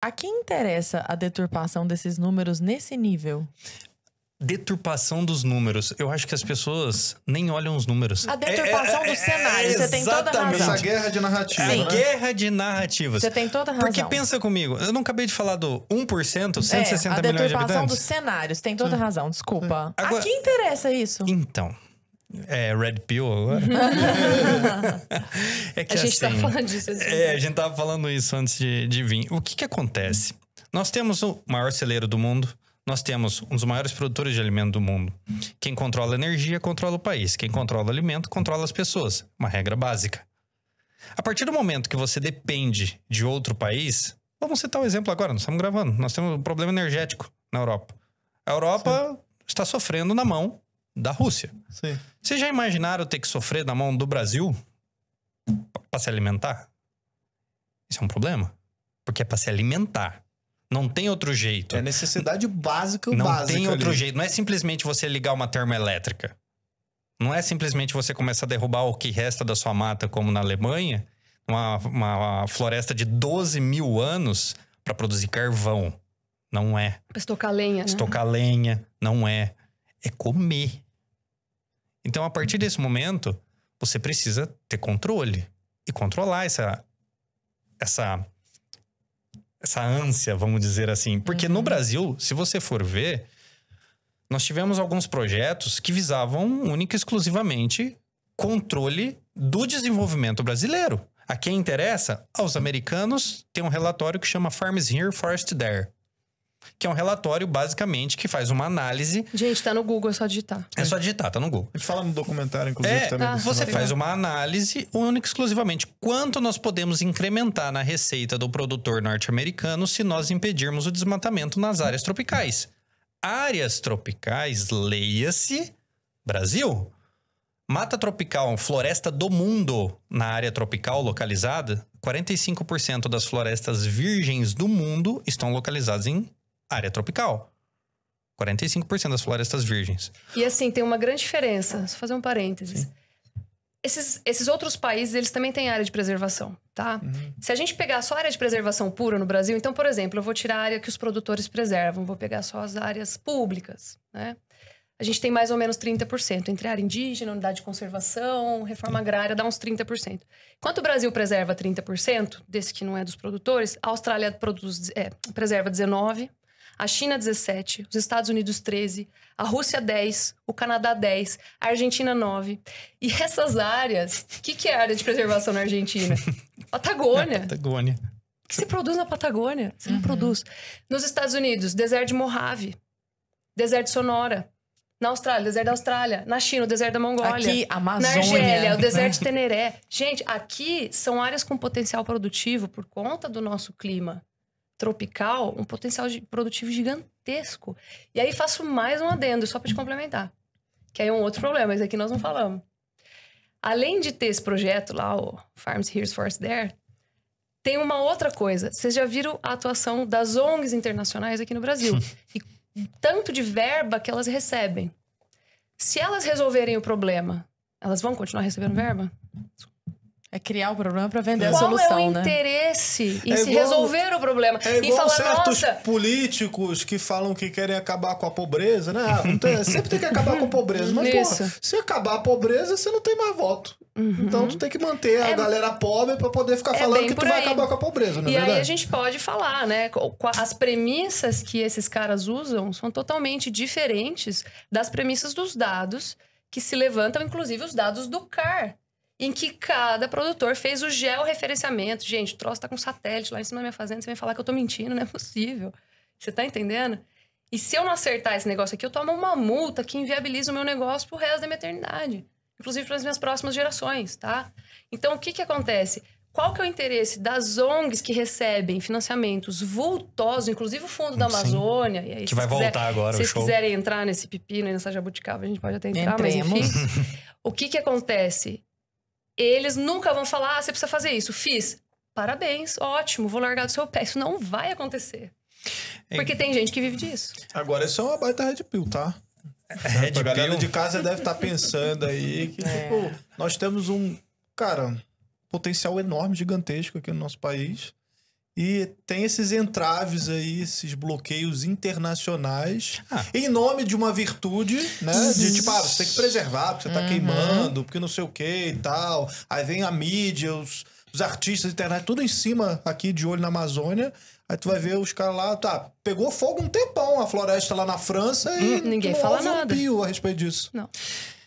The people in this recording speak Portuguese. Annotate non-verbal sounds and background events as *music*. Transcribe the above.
A quem interessa a deturpação desses números nesse nível? deturpação dos números. Eu acho que as pessoas nem olham os números. A deturpação é, é, Exatamente. do é, é, cenário. Você tem toda a razão. Essa guerra de narrativa. Sim. Né? Guerra de narrativas. Você tem toda a razão. Porque pensa comigo, eu não acabei de falar do 1%, 160 é, milhões de habitantes. A deturpação dos cenários. Tem toda a hum. razão, desculpa. Agora, a quem interessa isso? Então, é, Red Pill agora? *laughs* é que, a gente tá assim, tava falando disso. É, a gente tava falando isso antes de, de vir. O que que acontece? Nós temos o maior celeiro do mundo, nós temos um dos maiores produtores de alimento do mundo. Quem controla energia controla o país, quem controla alimento controla as pessoas. Uma regra básica. A partir do momento que você depende de outro país, vamos citar o um exemplo agora, nós estamos gravando, nós temos um problema energético na Europa. A Europa Sim. está sofrendo na mão da Rússia. Sim. Vocês já imaginaram ter que sofrer na mão do Brasil para se alimentar? Isso é um problema. Porque é para se alimentar. Não tem outro jeito. É necessidade básica, Não básica tem outro ali. jeito. Não é simplesmente você ligar uma termoelétrica. Não é simplesmente você começar a derrubar o que resta da sua mata, como na Alemanha, uma, uma floresta de 12 mil anos para produzir carvão. Não é. Estocar lenha. Né? Estocar né? lenha. Não é. É comer. Então, a partir desse momento, você precisa ter controle e controlar essa essa essa ânsia, vamos dizer assim, porque uhum. no Brasil, se você for ver, nós tivemos alguns projetos que visavam única e exclusivamente controle do desenvolvimento brasileiro. A quem interessa? Aos americanos, tem um relatório que chama Farms Here, Forest There que é um relatório basicamente que faz uma análise. Gente, tá no Google, é só digitar. É só digitar, tá no Google. Ele fala no documentário, inclusive, é, também. você faz uma análise única exclusivamente. Quanto nós podemos incrementar na receita do produtor norte-americano se nós impedirmos o desmatamento nas áreas tropicais? Áreas tropicais, leia-se Brasil. Mata tropical, floresta do mundo na área tropical localizada, 45% das florestas virgens do mundo estão localizadas em área tropical. 45% das florestas virgens. E assim, tem uma grande diferença, só fazer um parênteses. Esses, esses outros países, eles também têm área de preservação, tá? Uhum. Se a gente pegar só área de preservação pura no Brasil, então, por exemplo, eu vou tirar a área que os produtores preservam, vou pegar só as áreas públicas, né? A gente tem mais ou menos 30%, entre área indígena, unidade de conservação, reforma agrária, dá uns 30%. Enquanto o Brasil preserva 30%, desse que não é dos produtores, a Austrália produz, é, preserva 19%, a China 17, os Estados Unidos 13, a Rússia 10, o Canadá 10, a Argentina 9. E essas áreas, o que, que é área de preservação na Argentina? *laughs* Patagônia. Patagônia. O que se produz na Patagônia? Você uhum. não produz. Nos Estados Unidos, deserto de Mojave, deserto de Sonora, na Austrália, deserto da Austrália. Na China, o deserto da Mongólia. Aqui, Amazônia. Na Argélia, o né? deserto de Teneré. Gente, aqui são áreas com potencial produtivo por conta do nosso clima tropical um potencial produtivo gigantesco. E aí faço mais um adendo, só para te complementar. Que aí é um outro problema, mas aqui nós não falamos. Além de ter esse projeto lá, o Farms Here's Force There, tem uma outra coisa. Vocês já viram a atuação das ONGs internacionais aqui no Brasil? *laughs* e tanto de verba que elas recebem. Se elas resolverem o problema, elas vão continuar recebendo verba? Desculpa. É criar o problema para vender é. a solução, Qual é o né? interesse em é se igual, resolver o problema? É igual e falar, certos nossa... políticos que falam que querem acabar com a pobreza, né? Ah, então, é, sempre tem que acabar com a pobreza. Mas, Isso. porra, se acabar a pobreza, você não tem mais voto. Uhum. Então, tu tem que manter a é, galera pobre para poder ficar é falando que tu vai acabar com a pobreza, não é E verdade? aí a gente pode falar, né? As premissas que esses caras usam são totalmente diferentes das premissas dos dados que se levantam, inclusive os dados do CAR em que cada produtor fez o georreferenciamento. Gente, o troço tá com satélite lá em cima da minha fazenda, você vem falar que eu tô mentindo, não é possível. Você tá entendendo? E se eu não acertar esse negócio aqui, eu tomo uma multa que inviabiliza o meu negócio pro resto da minha eternidade. Inclusive para as minhas próximas gerações, tá? Então, o que que acontece? Qual que é o interesse das ONGs que recebem financiamentos vultosos, inclusive o Fundo da Amazônia? Aí, que vai quiser, voltar agora se o show. Se vocês quiserem entrar nesse pepino, nessa jabuticaba, a gente pode até entrar, Entremos. mas enfim. *laughs* o que que acontece? Eles nunca vão falar, ah, você precisa fazer isso, fiz. Parabéns, ótimo, vou largar do seu pé. Isso não vai acontecer. É. Porque tem gente que vive disso. Agora, isso é uma baita red pill, tá? É, red a galera de casa deve estar tá pensando aí que, é. tipo, nós temos um, cara, potencial enorme, gigantesco aqui no nosso país. E tem esses entraves aí, esses bloqueios internacionais, ah. em nome de uma virtude, né? De tipo, ah, você tem que preservar, porque você tá uhum. queimando, porque não sei o que e tal. Aí vem a mídia, os, os artistas, a internet, tudo em cima aqui de olho na Amazônia. Aí tu vai ver os caras lá, tá, pegou fogo um tempão a floresta lá na França e hum, ninguém fala nada. Um pio a respeito disso. Não.